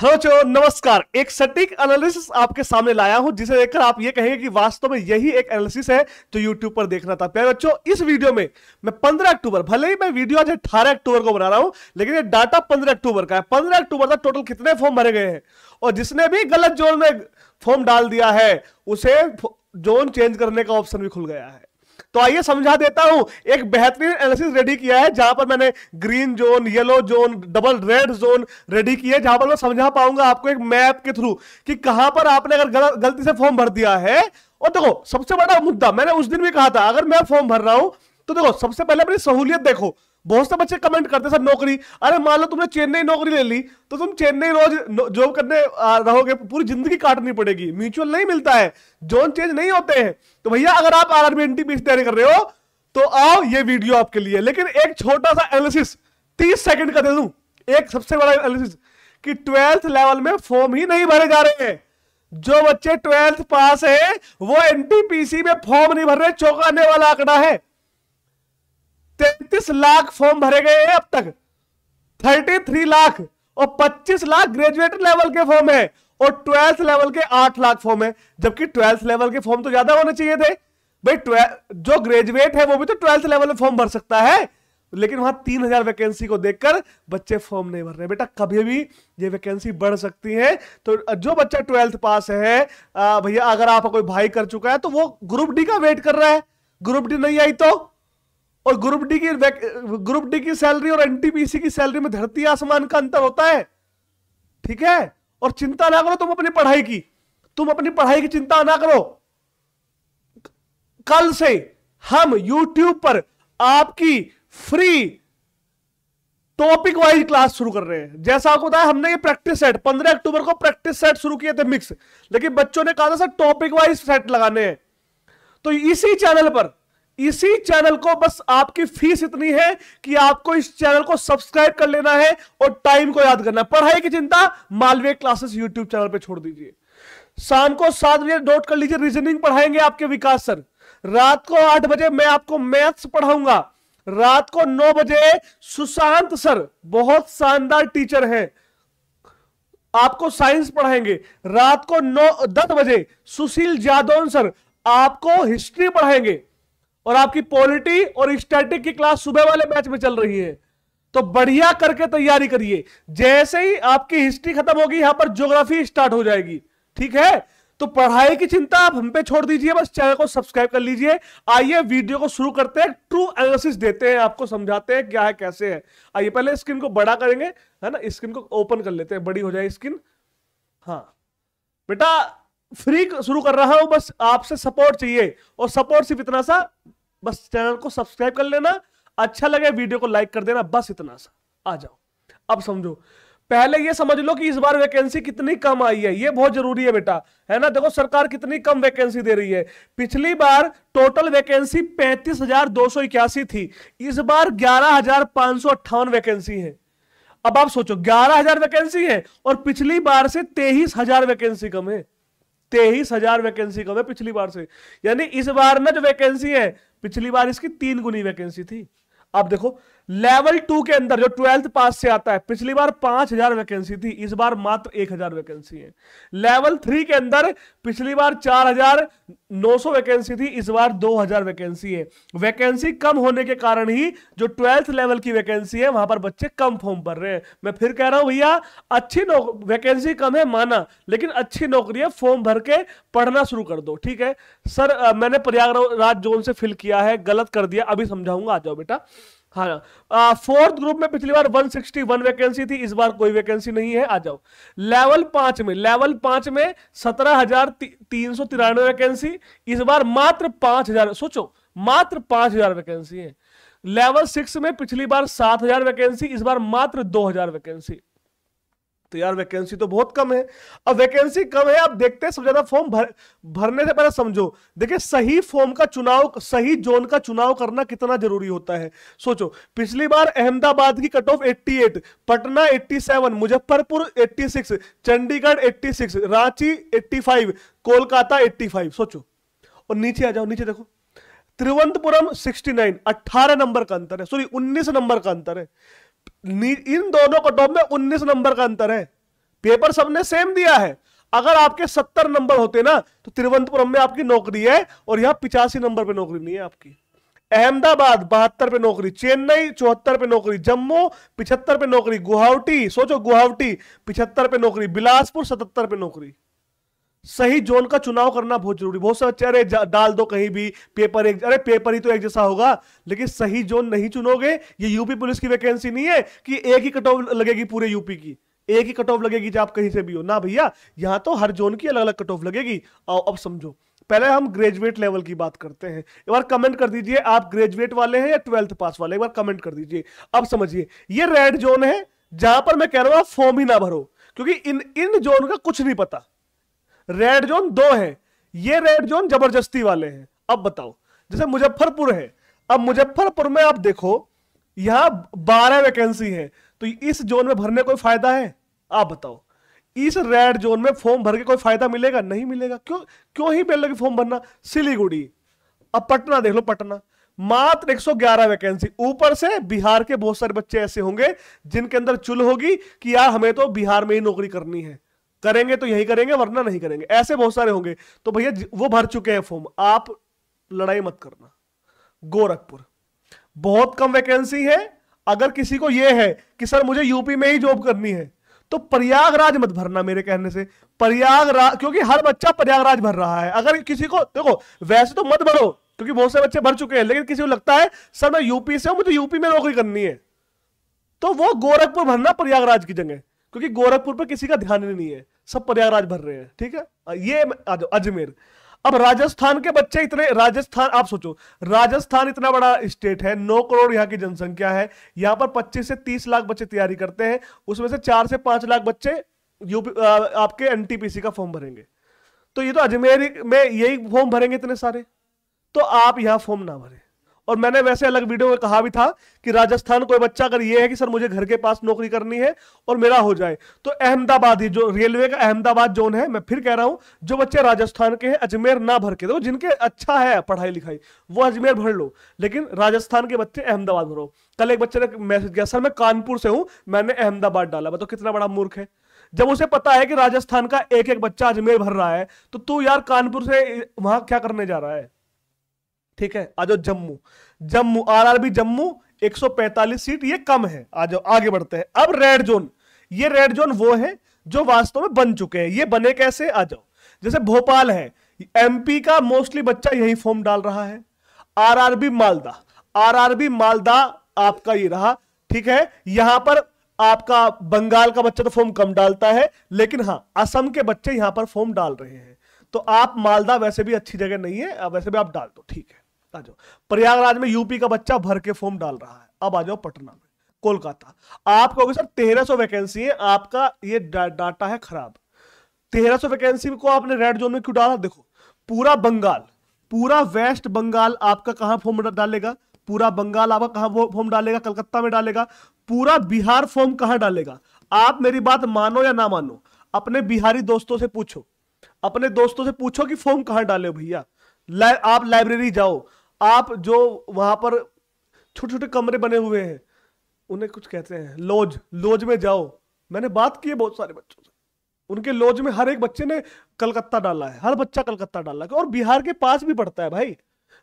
hello चो नमस्कार एक सटीक एनालिसिस आपके सामने लाया हूं जिसे देखकर आप ये कहेंगे कि वास्तव में यही एक एनालिसिस है जो यूट्यूब पर देखना था प्यारे बच्चों इस वीडियो में मैं 15 अक्टूबर भले ही मैं वीडियो आज अठारह अक्टूबर को बना रहा हूं लेकिन ये डाटा 15 अक्टूबर का है 15 अक्टूबर तक टोटल कितने फॉर्म भरे गए हैं और जिसने भी गलत जोन में फॉर्म डाल दिया है उसे जोन चेंज करने का ऑप्शन भी खुल गया है तो आइए समझा देता हूं एक बेहतरीन एनालिसिस रेडी किया है जहां पर मैंने green zone yellow zone double red zone ready किया है जहां पर मैं समझा पाऊंगा आपको एक मैप के थ्रू कि कहां पर आपने अगर गल, गलती से फॉर्म भर दिया है और देखो सबसे बड़ा मुद्दा मैंने उस दिन भी कहा था अगर मैं फॉर्म भर रहा हूं तो देखो सबसे पहले अपनी सहूलियत देखो बहुत से बच्चे कमेंट करते सर नौकरी अरे मान लो तुमने चेन्नई नौकरी ले ली तो तुम चेन्नई रोज जॉब करने रहोगे पूरी जिंदगी काटनी पड़ेगी म्यूचुअल नहीं मिलता है जोन चेंज नहीं होते हैं तो भैया अगर आप आर आरबी एनटी तैयारी कर रहे हो तो आओ ये वीडियो आपके लिए लेकिन एक छोटा सा एनालिसिस तीस सेकंड का दे दू एक सबसे बड़ा एनालिसिस कि ट्वेल्थ लेवल में फॉर्म ही नहीं भरे जा रहे हैं जो बच्चे ट्वेल्थ पास है वो एनटीपीसी में फॉर्म नहीं भर रहे चौंकाने वाला आंकड़ा है तैतीस लाख फॉर्म भरे गए हैं अब तक थर्टी थ्री लाख और पच्चीस लाख ग्रेजुएट लेवल के फॉर्म है और ट्वेल्थ लेवल के आठ लाख फॉर्म है जबकि ट्वेल्थ लेवल के फॉर्म तो ज्यादा होने चाहिए थे भाई जो ग्रेजुएट है वो भी तो ट्वेल्थ लेवल में फॉर्म भर सकता है लेकिन वहां तीन हजार वैकेंसी को देखकर बच्चे फॉर्म नहीं भर रहे बेटा कभी भी ये वैकेंसी बढ़ सकती है तो जो बच्चा ट्वेल्थ पास है भैया अगर आपका कोई भाई कर चुका है तो वो ग्रुप डी का वेट कर रहा है ग्रुप डी नहीं आई तो और ग्रुप डी की ग्रुप डी की सैलरी और एनटीपीसी की सैलरी में धरती आसमान का अंतर होता है ठीक है और चिंता ना करो तुम अपनी पढ़ाई की तुम अपनी पढ़ाई की चिंता ना करो कल से हम YouTube पर आपकी फ्री टॉपिक वाइज क्लास शुरू कर रहे हैं जैसा आपको बताया हमने ये प्रैक्टिस सेट 15 अक्टूबर को प्रैक्टिस सेट शुरू किए थे मिक्स लेकिन बच्चों ने कहा था सर टॉपिक वाइज सेट लगाने हैं तो इसी चैनल पर इसी चैनल को बस आपकी फीस इतनी है कि आपको इस चैनल को सब्सक्राइब कर लेना है और टाइम को याद करना है पढ़ाई की चिंता मालवीय क्लासेस यूट्यूब चैनल पर छोड़ दीजिए शाम को सात बजे नोट कर लीजिए रीजनिंग पढ़ाएंगे आपके विकास सर रात को आठ बजे मैं आपको मैथ्स पढ़ाऊंगा रात को नौ बजे सुशांत सर बहुत शानदार टीचर हैं आपको साइंस पढ़ाएंगे रात को नौ दस बजे सुशील जादौन सर आपको हिस्ट्री पढ़ाएंगे और आपकी पॉलिटी और स्टैटिक की क्लास सुबह वाले बैच में चल रही है तो बढ़िया करके तैयारी करिए जैसे ही आपकी हिस्ट्री खत्म होगी यहां पर ज्योग्राफी स्टार्ट हो जाएगी ठीक है तो पढ़ाई की चिंता आप हम पे छोड़ दीजिए बस चैनल को सब्सक्राइब कर लीजिए आइए वीडियो को शुरू करते हैं ट्रू एनालिसिस देते हैं आपको समझाते हैं क्या है कैसे है आइए पहले स्क्रीन को बड़ा करेंगे है ना स्क्रीन को ओपन कर लेते हैं बड़ी हो जाए स्क्रीन हाँ बेटा फ्री शुरू कर रहा हूं बस आपसे सपोर्ट चाहिए और सपोर्ट सिर्फ इतना सा बस चैनल को सब्सक्राइब कर लेना अच्छा लगे वीडियो को लाइक कर देना बस इतना सा आ जाओ अब समझो पहले ये समझ लो कि इस बार वैकेंसी कितनी कम आई है ये बहुत जरूरी है बेटा है ना देखो सरकार कितनी कम वैकेंसी दे रही है पिछली बार टोटल वैकेंसी पैंतीस थी इस बार ग्यारह वैकेंसी है अब आप सोचो 11000 वैकेंसी है और पिछली बार से तेईस हजार वैकेंसी कम है तेईस हजार वैकेंसी कम है पिछली बार से यानी इस बार ना जो वैकेंसी है पिछली बार इसकी तीन गुनी वैकेंसी थी अब देखो लेवल टू के अंदर जो ट्वेल्थ पास से आता है पिछली बार पांच हजार वैकेंसी थी इस बार मात्र एक हजार वैकेंसी है लेवल थ्री के अंदर पिछली बार चार हजार नौ सौ वैकेंसी थी इस बार दो हजार वैकेंसी है वैकेंसी कम होने के कारण ही जो ट्वेल्थ लेवल की वैकेंसी है वहां पर बच्चे कम फॉर्म भर रहे हैं मैं फिर कह रहा हूं भैया अच्छी वैकेंसी कम है माना लेकिन अच्छी नौकरी है फॉर्म भर के पढ़ना शुरू कर दो ठीक है सर मैंने प्रयागराज जोन से फिल किया है गलत कर दिया अभी समझाऊंगा आ जाओ बेटा हाँ फोर्थ ग्रुप में पिछली बार 161 वैकेंसी थी इस बार कोई वैकेंसी नहीं है आ जाओ लेवल पांच में लेवल पांच में सत्रह हजार तीन सौ तिरानवे वैकेंसी इस बार मात्र पांच हजार सोचो मात्र पांच हजार वैकेंसी है लेवल सिक्स में पिछली बार सात हजार वैकेंसी इस बार मात्र दो हजार वैकेंसी तो यार वैकेंसी तो बहुत कम है अब वैकेंसी कम है आप देखते हैं सबसे ज्यादा फॉर्म भर भरने से पहले समझो देखिए सही फॉर्म का चुनाव सही जोन का चुनाव करना कितना जरूरी होता है सोचो पिछली बार अहमदाबाद की कट ऑफ 88 पटना 87 मुजफ्फरपुर 86 चंडीगढ़ 86 रांची 85 कोलकाता 85 सोचो और नीचे आ जाओ नीचे देखो त्रिवंतपुरम 69 18 नंबर का अंतर है सॉरी 19 नंबर का अंतर है इन दोनों कट ऑफ में उन्नीस नंबर का अंतर है पेपर सबने सेम दिया है अगर आपके सत्तर नंबर होते ना तो तिरुवनंतपुरम में आपकी नौकरी है और यहाँ पिचासी नंबर पे नौकरी नहीं है आपकी अहमदाबाद बहत्तर पे नौकरी चेन्नई चौहत्तर पे नौकरी जम्मू पिछहत्तर पे नौकरी गुवाहाटी सोचो गुवाहाटी पिछहत्तर पे नौकरी बिलासपुर सतहत्तर पे नौकरी सही जोन का चुनाव करना बहुत जरूरी बहुत सारे अरे डाल दो कहीं भी पेपर एक अरे पेपर ही तो एक जैसा होगा लेकिन सही जोन नहीं चुनोगे ये यूपी पुलिस की वैकेंसी नहीं है कि एक ही कट ऑफ लगेगी पूरे यूपी की एक ही कट ऑफ लगेगी जब आप कहीं से भी हो ना भैया यहां तो हर जोन की अलग अलग कट ऑफ लगेगी आओ अब समझो पहले हम ग्रेजुएट लेवल की बात करते हैं एक बार कमेंट कर दीजिए आप ग्रेजुएट वाले हैं या ट्वेल्थ पास वाले एक बार कमेंट कर दीजिए अब समझिए ये रेड जोन है जहां पर मैं कह रहा हूं फॉर्म ही ना भरो क्योंकि इन इन जोन का कुछ नहीं पता रेड जोन दो है ये रेड जोन जबरदस्ती वाले हैं अब बताओ जैसे मुजफ्फरपुर है अब मुजफ्फरपुर में आप देखो यहां बारह वैकेंसी है तो इस जोन में भरने कोई फायदा है आप बताओ इस रेड जोन में फॉर्म भर के कोई फायदा मिलेगा नहीं मिलेगा क्यों क्यों ही मिलेगा फॉर्म भरना सिलीगुड़ी अब पटना देख लो पटना मात्र 111 वैकेंसी ऊपर से बिहार के बहुत सारे बच्चे ऐसे होंगे जिनके अंदर चुल होगी कि यार हमें तो बिहार में ही नौकरी करनी है करेंगे तो यही करेंगे वरना नहीं करेंगे ऐसे बहुत सारे होंगे तो भैया वो भर चुके हैं फॉर्म आप लड़ाई मत करना गोरखपुर बहुत कम वैकेंसी है अगर किसी को यह है कि सर मुझे यूपी में ही जॉब करनी है तो प्रयागराज मत भरना मेरे कहने से प्रयागराज क्योंकि हर बच्चा प्रयागराज भर रहा है अगर किसी को देखो वैसे तो मत भरो क्योंकि बहुत से बच्चे भर चुके हैं लेकिन किसी को लगता है सर मैं यूपी से हूं मुझे यूपी में नौकरी करनी है तो वो गोरखपुर भरना प्रयागराज की जगह क्योंकि गोरखपुर पर किसी का ध्यान ही नहीं है सब प्रयागराज भर रहे हैं ठीक है ये आ जाओ अजमेर अब राजस्थान के बच्चे इतने राजस्थान आप सोचो राजस्थान इतना बड़ा स्टेट है नौ करोड़ यहाँ की जनसंख्या है यहाँ पर पच्चीस से तीस लाख बच्चे तैयारी करते हैं उसमें से चार से पांच लाख बच्चे यूपी आपके एनटीपीसी का फॉर्म भरेंगे तो ये तो अजमेर में यही फॉर्म भरेंगे इतने सारे तो आप यहाँ फॉर्म ना भरें और मैंने वैसे अलग वीडियो में कहा भी था कि राजस्थान कोई बच्चा अगर ये है कि सर मुझे घर के पास नौकरी करनी है और मेरा हो जाए तो अहमदाबाद ही जो रेलवे का अहमदाबाद जोन है मैं फिर कह रहा हूं जो बच्चे राजस्थान के हैं अजमेर ना भर के दो जिनके अच्छा है पढ़ाई लिखाई वो अजमेर भर लो लेकिन राजस्थान के बच्चे अहमदाबाद भरो कल एक बच्चे ने मैसेज किया सर मैं कानपुर से हूँ मैंने अहमदाबाद डाला बताओ तो कितना बड़ा मूर्ख है जब उसे पता है कि राजस्थान का एक एक बच्चा अजमेर भर रहा है तो तू यार कानपुर से वहां क्या करने जा रहा है ठीक है आ जाओ जम्मू जम्मू आरआरबी जम्मू 145 सीट ये कम है आ जाओ आगे बढ़ते हैं अब रेड जोन ये रेड जोन वो है जो वास्तव में बन चुके हैं ये बने कैसे आ जाओ जैसे भोपाल है एमपी का मोस्टली बच्चा यही फॉर्म डाल रहा है आरआरबी मालदा आरआरबी मालदा आपका ये रहा ठीक है यहां पर आपका बंगाल का बच्चा तो फॉर्म कम डालता है लेकिन हाँ असम के बच्चे यहां पर फॉर्म डाल रहे हैं तो आप मालदा वैसे भी अच्छी जगह नहीं है वैसे भी आप डाल दो ठीक है आ जाओ प्रयागराज में यूपी का बच्चा भर के फॉर्म डाल रहा है अब आ जाओ पटना में कोलकाता आप कहोगे सर तेरह सौ वैकेंसी है आपका ये डा, डाटा है खराब तेरह सौ वैकेंसी को आपने रेड जोन में क्यों डाला देखो पूरा बंगाल पूरा वेस्ट बंगाल आपका कहां फॉर्म डालेगा पूरा बंगाल आपका कहां फॉर्म डालेगा कलकत्ता में डालेगा पूरा बिहार फॉर्म कहां डालेगा आप मेरी बात मानो या ना मानो अपने बिहारी दोस्तों से पूछो अपने दोस्तों से पूछो कि फॉर्म कहां डाले भैया आप लाइब्रेरी जाओ आप जो वहाँ पर छोटे छोटे कमरे बने हुए हैं उन्हें कुछ कहते हैं लॉज लॉज में जाओ मैंने बात की है बहुत सारे बच्चों से उनके लॉज में हर एक बच्चे ने कलकत्ता डाला है हर बच्चा कलकत्ता डाला है और बिहार के पास भी पड़ता है भाई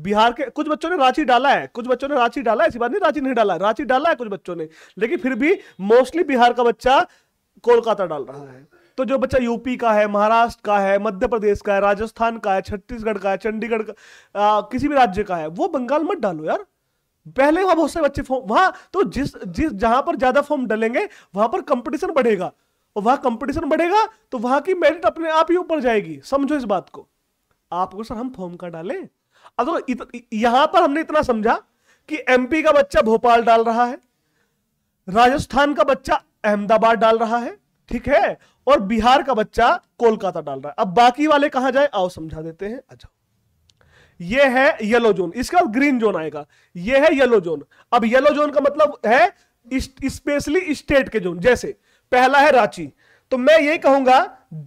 बिहार के कुछ बच्चों ने रांची डाला है कुछ बच्चों ने रांची डाला है ऐसी बात नहीं रांची नहीं डाला रांची डाला है कुछ बच्चों ने लेकिन फिर भी मोस्टली बिहार का बच्चा कोलकाता डाल रहा है तो जो बच्चा यूपी का है महाराष्ट्र का है मध्य प्रदेश का है राजस्थान का है छत्तीसगढ़ का है चंडीगढ़ का आ, किसी भी राज्य का है वो बंगाल मत डालो यार पहले वहां बहुत सारे बच्चे फॉर्म वहां तो जिस जिस जहां पर ज्यादा फॉर्म डालेंगे वहां पर कंपटीशन बढ़ेगा और वहां कंपटीशन बढ़ेगा तो वहां की मेरिट अपने आप ही ऊपर जाएगी समझो इस बात को आपको सर हम फॉर्म का डालें अब तो यहां पर हमने इतना समझा कि एमपी का बच्चा भोपाल डाल रहा है राजस्थान का बच्चा अहमदाबाद डाल रहा है ठीक है और बिहार का बच्चा कोलकाता डाल रहा है अब बाकी वाले कहा जाए आओ समझा देते हैं अच्छा ये है येलो जोन इसके बाद ग्रीन जोन आएगा ये है येलो जोन अब येलो जोन का मतलब है स्पेशली स्टेट के जोन जैसे पहला है रांची तो मैं ये कहूंगा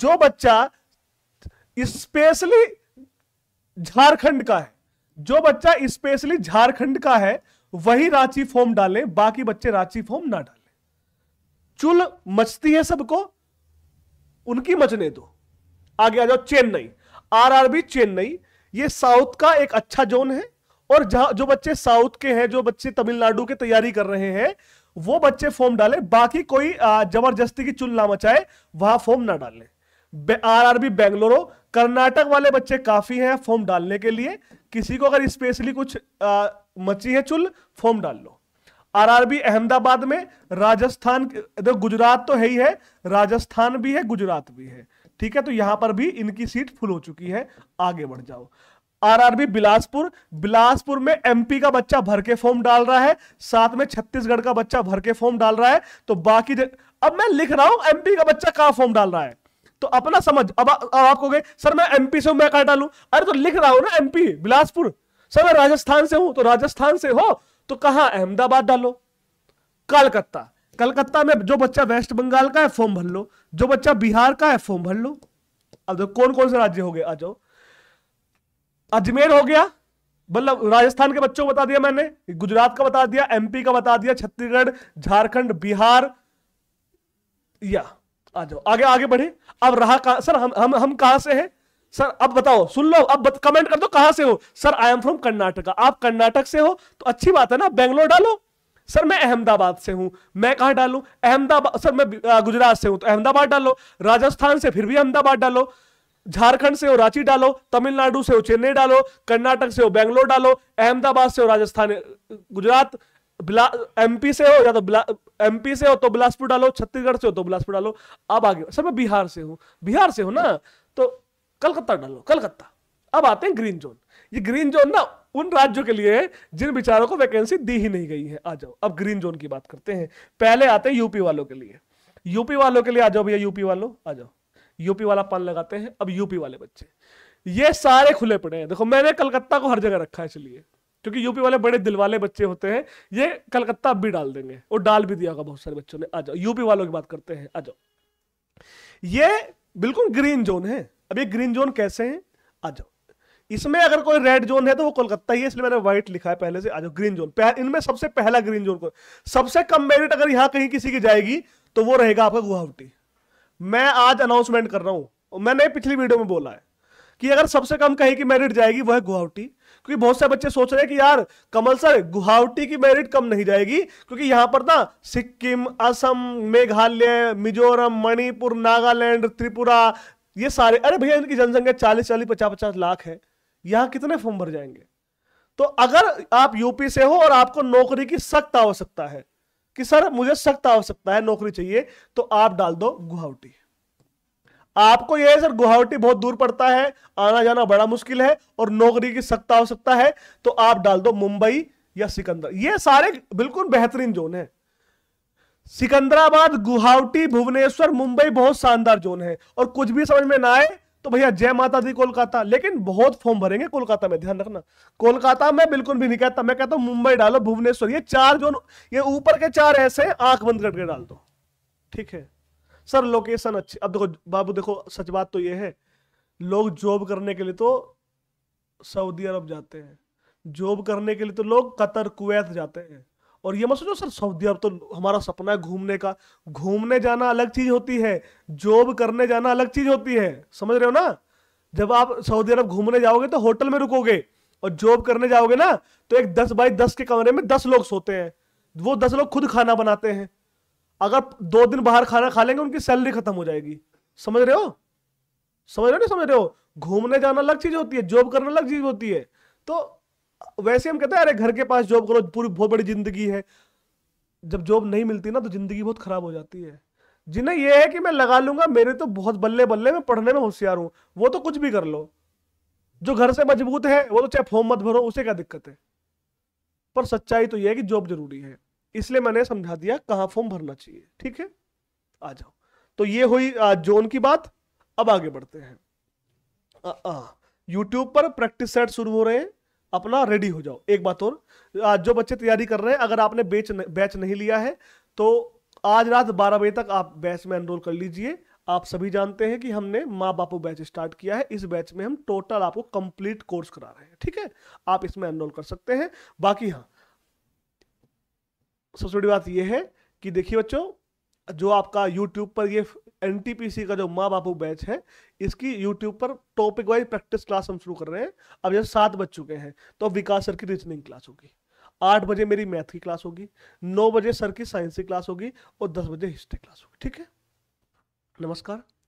जो बच्चा स्पेशली झारखंड का है जो बच्चा स्पेशली झारखंड का है वही रांची फॉर्म डालें बाकी बच्चे रांची फॉर्म ना डालें चुल मचती है सबको उनकी मचने दो आगे आ जाओ चेन्नई आरआरबी चेन्नई ये साउथ का एक अच्छा जोन है और जहां जो बच्चे साउथ के हैं जो बच्चे तमिलनाडु की तैयारी कर रहे हैं वो बच्चे फॉर्म डाले बाकी कोई जबरदस्ती की चुल ना मचाए वहां फॉर्म ना डाले R R B Bangalore Karnataka वाले बच्चे काफी हैं फॉर्म डालने के लिए किसी को अगर स्पेशली कुछ आ, मची है चुल फॉर्म डाल लो आरआरबी अहमदाबाद में राजस्थान देखो गुजरात तो है ही है राजस्थान भी है गुजरात भी है ठीक है तो यहां पर भी इनकी सीट फुल हो चुकी है आगे बढ़ जाओ आरआरबी बिलासपुर बिलासपुर में एमपी का बच्चा भर के फॉर्म डाल रहा है साथ में छत्तीसगढ़ का बच्चा भर के फॉर्म डाल रहा है तो बाकी जग... अब मैं लिख रहा हूं एमपी का बच्चा कहा फॉर्म डाल रहा है तो अपना समझ अब, अब आप कहोगे सर मैं एमपी से हूं मैं कहा डालू अरे तो लिख रहा हूं ना एमपी बिलासपुर सर मैं राजस्थान से हूं तो राजस्थान से हो तो कहाँ अहमदाबाद डालो कलकत्ता कलकत्ता में जो बच्चा वेस्ट बंगाल का है फॉर्म भर लो जो बच्चा बिहार का है फॉर्म भर लो अब देखो कौन कौन से राज्य हो गए आ जाओ अजमेर हो गया मतलब राजस्थान के बच्चों को बता दिया मैंने गुजरात का बता दिया एमपी का बता दिया छत्तीसगढ़ झारखंड बिहार या आ जाओ आगे आगे बढ़े अब रहा कहा सर हम हम हम कहां से हैं सर अब बताओ सुन लो अब बत, कमेंट कर दो कहां से हो sir I am from Karnataka आप कर्नाटक से हो तो अच्छी बात है ना बेंगलोर डालो सर मैं अहमदाबाद से हूं मैं कहा डालू अहमदाबाद सर मैं गुजरात से हूं तो अहमदाबाद डालो राजस्थान से फिर भी अहमदाबाद डालो झारखंड से हो रांची डालो तमिलनाडु से हो चेन्नई डालो कर्नाटक से हो बेंगलोर डालो अहमदाबाद से हो राजस्थान गुजरात एमपी से हो या तो एमपी से हो तो बिलासपुर डालो छत्तीसगढ़ से हो तो बिलासपुर डालो अब आगे सर मैं बिहार से हूँ बिहार से हो ना तो कलकत्ता डालो कलकत्ता अब आते हैं ग्रीन जोन ये ग्रीन जोन ना उन राज्यों के लिए जिन बिचारों को वैकेंसी दी ही नहीं गई है आ जाओ अब ग्रीन जोन की बात करते हैं पहले आते हैं यूपी वालों के लिए यूपी वालों के लिए आ जाओ भैया यूपी वालों आ जाओ यूपी वाला पान लगाते हैं अब यूपी वाले बच्चे ये सारे खुले पड़े हैं देखो मैंने कलकत्ता को हर जगह रखा है इसलिए क्योंकि यूपी वाले बड़े दिल वाले बच्चे होते हैं ये कलकत्ता भी डाल देंगे और डाल भी दिया होगा बहुत सारे बच्चों ने आ जाओ यूपी वालों की बात करते हैं आ जाओ ये बिल्कुल ग्रीन जोन है अब ये ग्रीन जोन कैसे हैं आ जाओ इसमें अगर कोई रेड जोन है तो वो कोलकाता ही है इसलिए मैंने व्हाइट लिखा है पहले से आ जाओ ग्रीन जोन इनमें सबसे पहला ग्रीन जोन को सबसे कम मेरिट अगर यहां कहीं किसी की जाएगी तो वो रहेगा आपका गुवाहाटी मैं आज अनाउंसमेंट कर रहा हूं मैंने पिछली वीडियो में बोला है कि अगर सबसे कम कहीं की मेरिट जाएगी वह गुवाहाटी क्योंकि बहुत से बच्चे सोच रहे हैं कि यार कमल सर गुवाहाटी की मेरिट कम नहीं जाएगी क्योंकि यहां पर ना सिक्किम असम मेघालय मिजोरम मणिपुर नागालैंड त्रिपुरा ये सारे अरे भैया इनकी जनसंख्या चालीस चालीस पचास पचास लाख है यहाँ कितने फॉर्म भर जाएंगे तो अगर आप यूपी से हो और आपको नौकरी की सख्त आवश्यकता है कि सर मुझे सख्त आवश्यकता है नौकरी चाहिए तो आप डाल दो गुवाहाटी आपको यह सर गुवाहाटी बहुत दूर पड़ता है आना जाना बड़ा मुश्किल है और नौकरी की सख्त आवश्यकता है तो आप डाल दो मुंबई या सिकंदर ये सारे बिल्कुल बेहतरीन जोन है सिकंदराबाद गुवाहाटी भुवनेश्वर मुंबई बहुत शानदार जोन है और कुछ भी समझ में ना आए तो भैया जय माता दी कोलकाता लेकिन बहुत फॉर्म भरेंगे कोलकाता में ध्यान रखना कोलकाता में बिल्कुल भी नहीं कहता मैं कहता हूं मुंबई डालो भुवनेश्वर ये चार जोन ये ऊपर के चार ऐसे आंख बंद करके डाल दो ठीक है सर लोकेशन अच्छी अब देखो बाबू देखो सच बात तो ये है लोग जॉब करने के लिए तो सऊदी अरब जाते हैं जॉब करने के लिए तो लोग कतर कुवैत जाते हैं और ये मत सोचो सर सऊदी अरब तो हमारा सपना है घूमने का घूमने जाना अलग चीज होती है जॉब करने जाना अलग चीज होती है समझ रहे हो ना जब आप सऊदी अरब घूमने जाओगे तो होटल में रुकोगे और जॉब करने जाओगे ना तो एक दस बाई दस के कमरे में दस लोग सोते हैं वो दस लोग खुद खाना बनाते हैं अगर दो दिन बाहर खाना खा लेंगे उनकी सैलरी खत्म हो जाएगी समझ रहे हो समझ रहे हो ना समझ रहे हो घूमने जाना अलग चीज होती है जॉब करना अलग चीज होती है तो वैसे हम कहते हैं अरे घर के पास जॉब करो पूरी बहुत बड़ी जिंदगी है जब जॉब नहीं मिलती ना तो जिंदगी बहुत खराब हो जाती है जिन्हें यह है कि मैं लगा लूंगा मेरे तो बहुत बल्ले बल्ले में पढ़ने में होशियार हूं वो तो कुछ भी कर लो जो घर से मजबूत है वो तो चाहे फॉर्म मत भरो उसे क्या दिक्कत है पर सच्चाई तो यह है कि जॉब जरूरी है इसलिए मैंने समझा दिया कहाँ फॉर्म भरना चाहिए ठीक है आ जाओ तो ये हुई जोन की बात अब आगे बढ़ते हैं यूट्यूब पर प्रैक्टिस सेट शुरू हो रहे हैं अपना रेडी हो जाओ एक बात और आज जो बच्चे तैयारी कर रहे हैं अगर आपने बैच बैच नहीं लिया है तो आज रात बारह बजे तक आप बैच में एनरोल कर लीजिए आप सभी जानते हैं कि हमने माँ बापू बैच स्टार्ट किया है इस बैच में हम टोटल आपको कंप्लीट कोर्स करा रहे हैं ठीक है आप इसमें एनरोल कर सकते हैं बाकी हाँ सबसे बड़ी बात यह है कि देखिए बच्चों जो आपका यूट्यूब पर ये एन का जो माँ बापू बैच है इसकी यूट्यूब पर टॉपिक वाइज प्रैक्टिस क्लास हम शुरू कर रहे हैं अब जब सात बज चुके हैं तो विकास सर की रीजनिंग क्लास होगी आठ बजे मेरी मैथ की क्लास होगी नौ बजे सर की साइंस की क्लास होगी और दस बजे हिस्ट्री क्लास होगी ठीक है नमस्कार